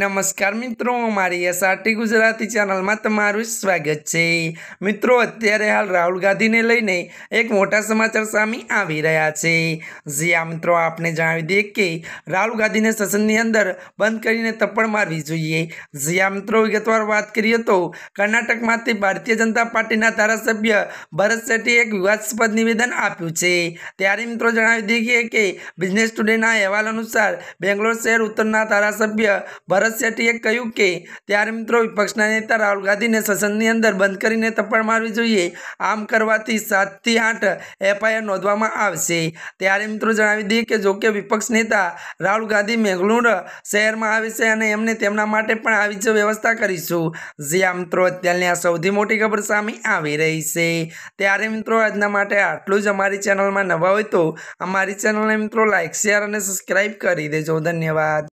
નમસ્કાર મિત્રો મારી એસઆરટી ગુજરાતી ચેનલમાં તમારું સ્વાગત છે મિત્રો અત્યારે હાલ રાહુલ ગાંધીને લઈને એક મોટા સમાચાર સામે આવી રહ્યા છે જે આ મિત્રો આપને જણાવી દઈએ કે રાહુલ ગાંધીને સસનની અંદર બંધ કરીને તપ્પડ મારવી જોઈએ જે આ મિત્રો વિગતવાર વાત કરીએ તો કર્ણાટકમાંથી ભારતીય જનતા પાર્ટીના ધારાસભ્ય ભરત શેટ્ટીએ એક વિવાદસ્પદ નિવેદન આપ્યું છે ત્યારે મિત્રો જણાવી દઈએ કે બિઝનેસ ટુડેના અહેવાલ અનુસાર બેંગ્લોર શહેર ઉત્તરના ધારાસભ્ય ભરત ભરત શેટ્ટીએ કહ્યું કે ત્યારે મિત્રો વિપક્ષના નેતા રાહુલ ગાંધીને સસનની અંદર બંધ કરીને તપ્પડ મારવી જોઈએ આમ કરવાથી સાતથી આઠ એફઆઈઆર નોંધવામાં આવશે ત્યારે મિત્રો જણાવી દઈએ કે જોકે વિપક્ષ નેતા રાહુલ ગાંધી મેંગલુર શહેરમાં આવે છે અને એમને તેમના માટે પણ આવી જ વ્યવસ્થા કરીશું જ્યાં મિત્રો અત્યારની આ સૌથી મોટી ખબર સામે આવી રહી છે ત્યારે મિત્રો આજના માટે આટલું જ અમારી ચેનલમાં નવા હોય તો અમારી ચેનલને મિત્રો લાઇક શેર અને સબસ્ક્રાઈબ કરી દેજો ધન્યવાદ